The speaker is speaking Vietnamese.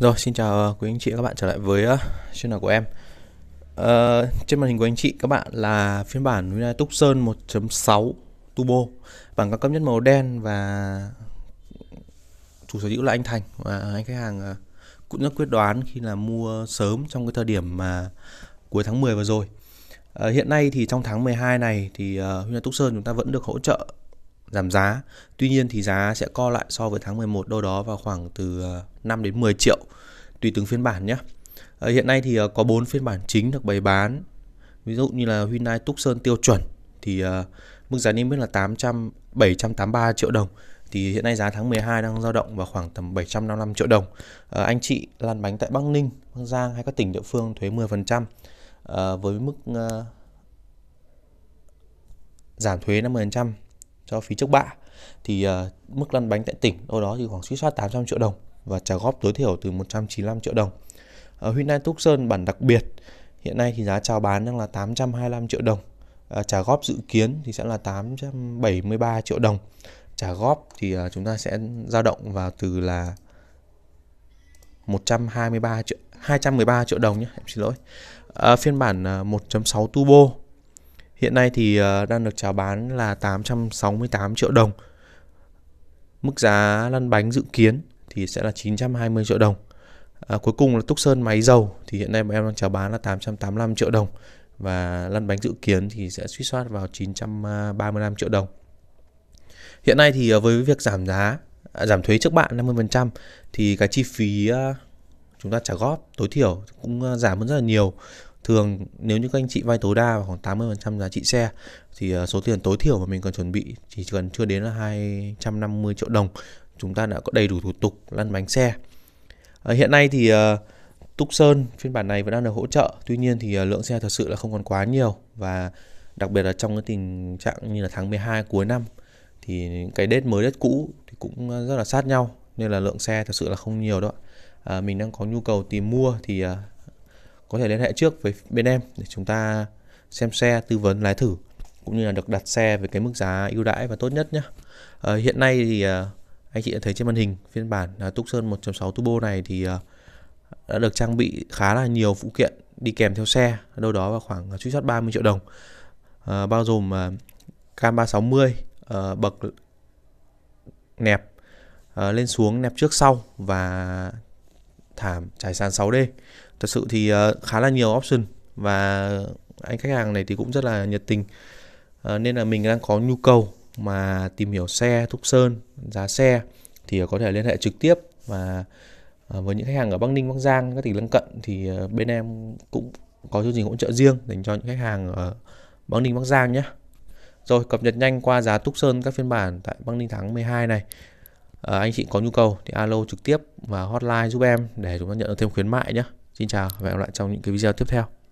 Rồi, xin chào ờ, quý anh chị các bạn trở lại với uh, channel của em uh, Trên màn hình của anh chị các bạn là phiên bản Hyundai Tucson 1.6 Turbo bằng cao cấp nhất màu đen và chủ sở hữu là anh Thành và anh khách hàng uh, cũng rất quyết đoán khi là mua sớm trong cái thời điểm mà cuối tháng 10 vừa rồi uh, Hiện nay thì trong tháng 12 này thì uh, Hyundai Tucson chúng ta vẫn được hỗ trợ giảm giá. Tuy nhiên thì giá sẽ co lại so với tháng 11 đâu đó vào khoảng từ 5 ờ, đến 10 triệu tùy từng phiên bản nhé. Ờ, hiện nay thì ờ, có 4 phiên bản chính được bày bán. Ví dụ như là Hyundai Tucson tiêu chuẩn thì mức giá niêm yết là 800 783 triệu đồng thì hiện nay giá tháng 12 đang dao động vào khoảng tầm 755 triệu đồng. À, anh chị lăn bánh tại Bắc Ninh, Bắc Giang hay các tỉnh địa phương thuế 10% à, với mức à, giảm thuế 50% cho phí trước bạ thì uh, mức lăn bánh tại tỉnh đâu đó thì khoảng suy soát 800 triệu đồng và trả góp tối thiểu từ 195 triệu đồng. Ở Hyundai Túc Sơn bản đặc biệt hiện nay thì giá chào bán đang là 825 triệu đồng. À, trả góp dự kiến thì sẽ là 873 triệu đồng. Trả góp thì uh, chúng ta sẽ dao động vào từ là 123 triệu 213 triệu đồng nhé, em xin lỗi. À, phiên bản 1.6 turbo Hiện nay thì ờ, đang được chào bán là 868 triệu đồng. Mức giá lăn bánh dự kiến thì sẽ là 920 triệu đồng. À, cuối cùng là túc sơn máy dầu thì hiện nay bọn em đang chào bán là 885 triệu đồng và lăn bánh dự kiến thì sẽ suy soát vào 935 triệu đồng. Hiện nay thì ờ, với việc giảm giá, à, giảm thuế trước bạ 50% thì cái chi phí ờ, chúng ta trả góp tối thiểu cũng giảm hơn rất là nhiều thường nếu như các anh chị vay tối đa vào khoảng 80% giá trị xe thì ờ, số tiền tối thiểu mà mình cần chuẩn bị chỉ cần chưa đến là 250 triệu đồng chúng ta đã có đầy đủ thủ tục lăn bánh xe à, hiện nay thì uh, Túc Sơn phiên bản này vẫn đang được hỗ trợ tuy nhiên thì uh, lượng xe thật sự là không còn quá nhiều và đặc biệt là trong cái tình trạng như là tháng 12 cuối năm thì cái đết mới đết cũ thì cũng rất là sát nhau nên là lượng xe thật sự là không nhiều đó à, mình đang có nhu cầu tìm mua thì uh, có thể liên hệ trước với bên em để chúng ta xem xe tư vấn lái thử cũng như là được đặt xe với cái mức giá ưu đãi và tốt nhất nhé à, ờ, hiện nay thì à, anh chị đã thấy trên màn hình phiên bản à, Túc 1.6 Turbo này thì à, đã được trang bị khá là nhiều phụ kiện đi kèm theo xe đâu đó vào khoảng truy xuất 30 triệu đồng à, bao gồm à, cam 360 à, bậc nẹp à, lên xuống nẹp trước sau và thảm trải sàn 6D thật sự thì ờ, khá là nhiều option và anh khách hàng này thì cũng rất là nhiệt tình ờ, nên là mình đang có nhu cầu mà tìm hiểu xe Thúc Sơn giá xe thì có thể liên hệ trực tiếp và ờ, với những khách hàng ở Bắc Ninh, Bắc Giang, các tỉnh lân cận thì bên em cũng có chương trình hỗ trợ riêng dành cho những khách hàng ở Bắc Ninh, Bắc Giang nhé. Rồi cập nhật nhanh qua giá Túc Sơn các phiên bản tại Bắc Ninh tháng 12 này à, anh chị có nhu cầu thì alo trực tiếp và hotline giúp em để chúng ta nhận được thêm khuyến mại nhé xin chào và hẹn gặp lại trong những cái video tiếp theo